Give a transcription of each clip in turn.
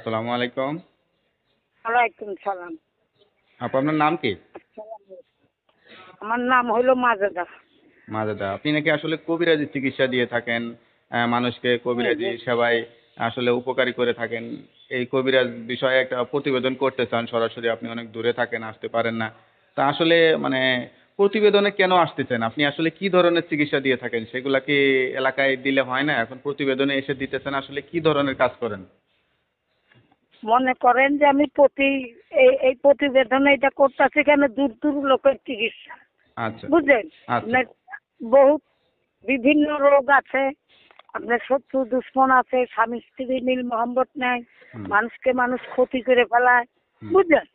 আসসালামু আলাইকুম ওয়ালাইকুম সালাম আপু আপনার নাম কি আমার নাম হলো মাজেদা মাজেদা আপনি নাকি আসলে কবিরাজি চিকিৎসা দিয়ে থাকেন মানুষকে কবিরাজি সেবায় আসলে উপকারী করে থাকেন এই কবিরাজ বিষয়ে একটা প্রতিবেদন করতে চান সরাসরি আপনি অনেক দূরে থাকেন আসতে পারেন না তা আসলে মানে প্রতিবেদনে কেন আসতে চান আপনি আসলে কি ধরনের চিকিৎসা দিয়ে থাকেন সেগুলা কি এলাকায় দিলে হয় না এখন প্রতিবেদনে এসে দিতেছেন আসলে কি ধরনের কাজ করেন মনে করেন যে আমি প্রতি এই প্রতিবেদন এটা করতেছি কেন দূর দূর লোকের চিকিৎসা আচ্ছা। বুঝলেন আচ্ছা। বহু বিভিন্ন রোগ আছে আপনার শত্রু দুশ্মন আছে স্বামী স্ত্রী নীল মহম্মত নেয় মানুষকে মানুষ ক্ষতি করে ফেলায় বুঝলেন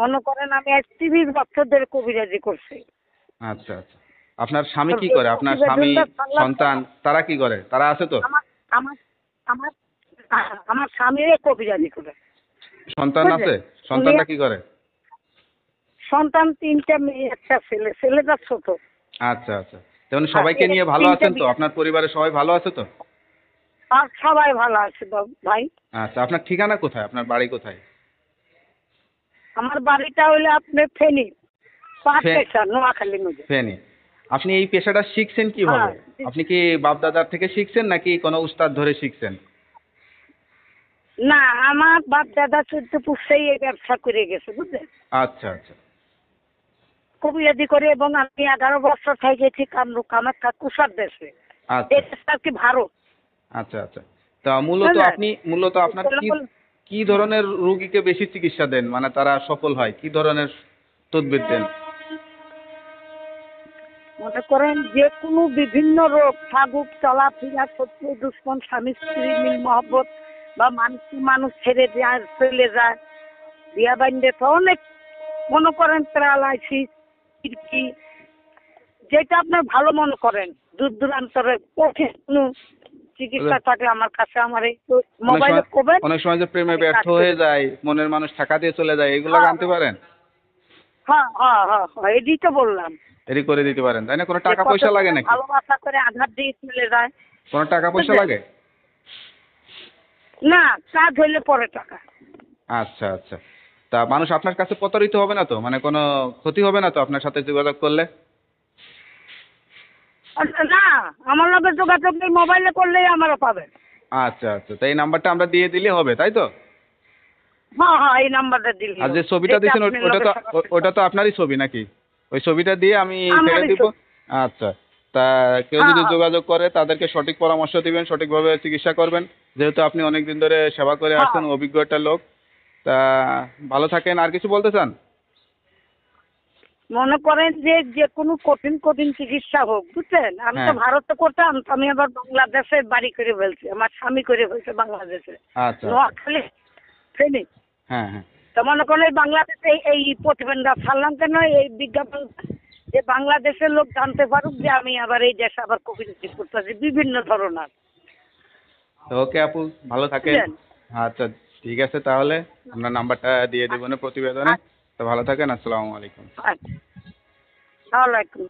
মনে করেন আমি এক টিভির বাচ্চাদের কবিরাজি করছি আচ্ছা আচ্ছা আপনার স্বামী কি করে আপনার স্বামী সন্তান তারা কি করে তারা আছে তো আমার আমার আমার স্বামীর কপি জানি করে সন্তান আছে সন্তানটা কি করে সন্তান তিনটা মেয়ে একটা ছেলে ছেলেটা ছোট আচ্ছা আচ্ছা তেমন সবাইকে হ্যাঁ, নিয়ে ভালো আছেন তো আপনার পরিবারের সবাই ভালো আছে তো আর সবাই ভালো আছে ভাই আচ্ছা আপনার ঠিকানা কোথায় আপনার বাড়ি কোথায় আমার বাড়িটা হলো আপনি ফেনী নোয়াখালী নদী ফেনী আপনি এই পেশাটা শিখছেন কিভাবে হ্যাঁ, আপনি কি বাপ দাদার থেকে শিখছেন নাকি কোনো উস্তাদ ধরে শিখছেন না আমার বাপ দাদা চোদ্দ পুষ্টাই এই ব্যবসা করে গেছে বুঝলেন আচ্ছা আচ্ছা কবিরাদি করে এবং আমি এগারো বছর খাই গেছি কামরূপ কামাখ্যা কুষার দেশে কি আচ্ছা। ভারত আচ্ছা আচ্ছা তা মূলত আপনি মূলত আপনার কি কি ধরনের রোগীকে বেশি চিকিৎসা দেন মানে তারা সফল হয় কি ধরনের তদবির দেন মনে করেন যে কোনো বিভিন্ন রোগ ফাগুক চলাফেরা শত্রু দুশ্মন স্বামী স্ত্রী মিল মহব্বত বা মানুষকে মানুষ ছেড়ে যায় চলে যায় বিয়া বান্ধে তো অনেক মনে করেন ত্রাল আইসি কি যেটা আপনার ভালো মনে করেন দূর দূরান্তরে কঠিন চিকিৎসা আচ্ছা। থাকলে আমার কাছে আমার অনেক সময় যে প্রেমে ব্যর্থ হয়ে যায় মনের মানুষ টাকা দিয়ে চলে যায় এগুলো হ্যাঁ। জানতে পারেন হ্যাঁ হ্যাঁ হ্যাঁ, হ্যাঁ এই বললাম করে দিতে পারেন তাই না কোনো টাকা পয়সা লাগে নাকি ভালোবাসা করে আঘাত দিয়ে চলে যায় কোনো টাকা পয়সা লাগে না পরে টাকা আচ্ছা আচ্ছা তা মানুষ আপনার কাছে প্রতারিত হবে না তো মানে কোনো ক্ষতি হবে না তো আপনার সাথে যোগাযোগ করলে আচ্ছা, না আমার লগে যোগাযোগ নেই মোবাইলে করলেই আমারও পাবে আচ্ছা আচ্ছা তো এই নাম্বারটা আমরা দিয়ে দিলে হবে তাই তো হ্যাঁ হ্যাঁ এই আর যে ছবিটা দিয়েছেন ওটা তো ওটা তো আপনারই ছবি নাকি ওই ছবিটা দিয়ে আমি আচ্ছা তা কেউ যদি যোগাযোগ করে তাদেরকে সঠিক পরামর্শ দিবেন সঠিকভাবে চিকিৎসা করবেন যেহেতু আপনি অনেকদিন ধরে সেবা করে হ্যাঁ। আসছেন অভিজ্ঞ একটা লোক তা ভালো থাকেন আর কিছু বলতে চান মনে করেন যে যে কোনো কঠিন কঠিন চিকিৎসা হোক বুঝছেন আমি তো হ্যাঁ। ভারত তো করতাম আমি আবার বাংলাদেশে বাড়ি করে ফেলছি আমার স্বামী করে ফেলছে বাংলাদেশে আচ্ছা। নোয়াখালী হ্যাঁ হ্যাঁ তো মনে করেন বাংলাদেশে এই প্রতিবেদনটা ছাড়লাম কেন এই বিজ্ঞাপন যে বাংলাদেশের লোক জানতে পারুক যে আমি আবার এই দেশে আবার কবিরাজি করতেছি বিভিন্ন ধরনের ওকে আপু ভালো থাকেন আচ্ছা ঠিক আছে তাহলে আপনার নাম্বারটা দিয়ে দেবো না প্রতিবেদনে আচ্ছা। তো ভালো থাকেন আসসালামু আলাইকুম আচ্ছা আলাইকুম